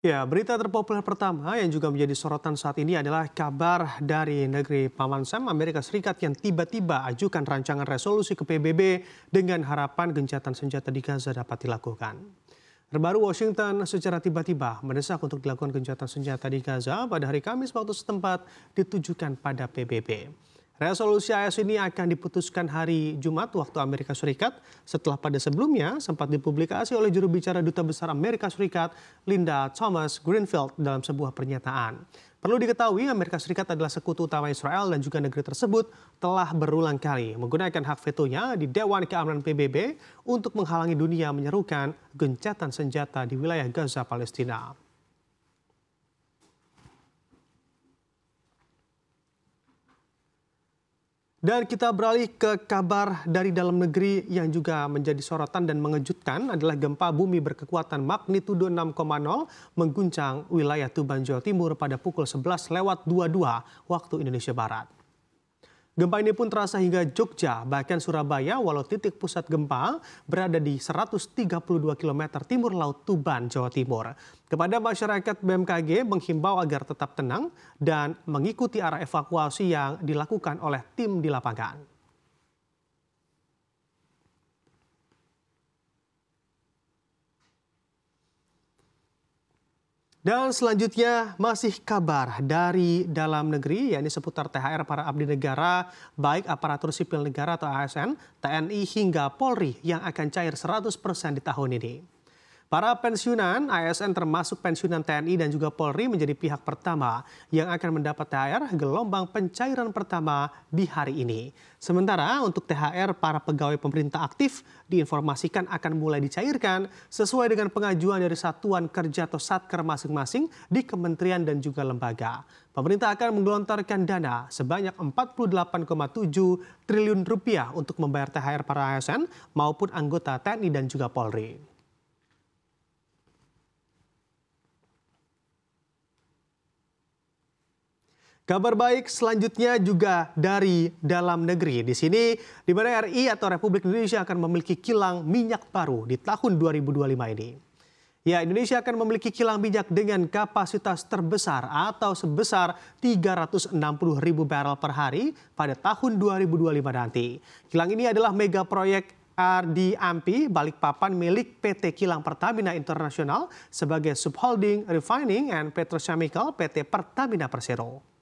Ya, berita terpopuler pertama yang juga menjadi sorotan saat ini adalah kabar dari negeri Paman Sam, Amerika Serikat yang tiba-tiba ajukan rancangan resolusi ke PBB dengan harapan gencatan senjata di Gaza dapat dilakukan. Terbaru Washington secara tiba-tiba mendesak untuk dilakukan gencatan senjata di Gaza pada hari Kamis waktu setempat ditujukan pada PBB. Resolusi AS ini akan diputuskan hari Jumat waktu Amerika Serikat setelah pada sebelumnya sempat dipublikasi oleh juru bicara Duta Besar Amerika Serikat Linda Thomas Greenfield dalam sebuah pernyataan. Perlu diketahui Amerika Serikat adalah sekutu utama Israel dan juga negeri tersebut telah berulang kali menggunakan hak vetonya di Dewan Keamanan PBB untuk menghalangi dunia menyerukan gencatan senjata di wilayah Gaza Palestina. Dan kita beralih ke kabar dari dalam negeri yang juga menjadi sorotan dan mengejutkan adalah gempa bumi berkekuatan magnitudo 6,0 mengguncang wilayah Tuban Jawa Timur pada pukul 11 lewat 22 waktu Indonesia Barat. Gempa ini pun terasa hingga Jogja, bahkan Surabaya, walau titik pusat gempa berada di 132 km timur Laut Tuban, Jawa Timur. Kepada masyarakat BMKG menghimbau agar tetap tenang dan mengikuti arah evakuasi yang dilakukan oleh tim di lapangan. Dan selanjutnya masih kabar dari dalam negeri, yakni seputar THR para abdi negara, baik aparatur sipil negara atau ASN, TNI hingga Polri yang akan cair 100% di tahun ini. Para pensiunan ASN termasuk pensiunan TNI dan juga Polri menjadi pihak pertama yang akan mendapat THR gelombang pencairan pertama di hari ini. Sementara untuk THR para pegawai pemerintah aktif diinformasikan akan mulai dicairkan sesuai dengan pengajuan dari satuan kerja atau satker masing-masing di kementerian dan juga lembaga. Pemerintah akan menggelontorkan dana sebanyak 48,7 triliun rupiah untuk membayar THR para ASN maupun anggota TNI dan juga Polri. Kabar baik selanjutnya juga dari dalam negeri. Di sini di mana RI atau Republik Indonesia akan memiliki kilang minyak baru di tahun 2025 ini. Ya, Indonesia akan memiliki kilang minyak dengan kapasitas terbesar atau sebesar 360 ribu barrel per hari pada tahun 2025 nanti. Kilang ini adalah mega proyek RD Ampi, Balikpapan milik PT Kilang Pertamina Internasional sebagai subholding refining and petrochemical PT Pertamina Persero.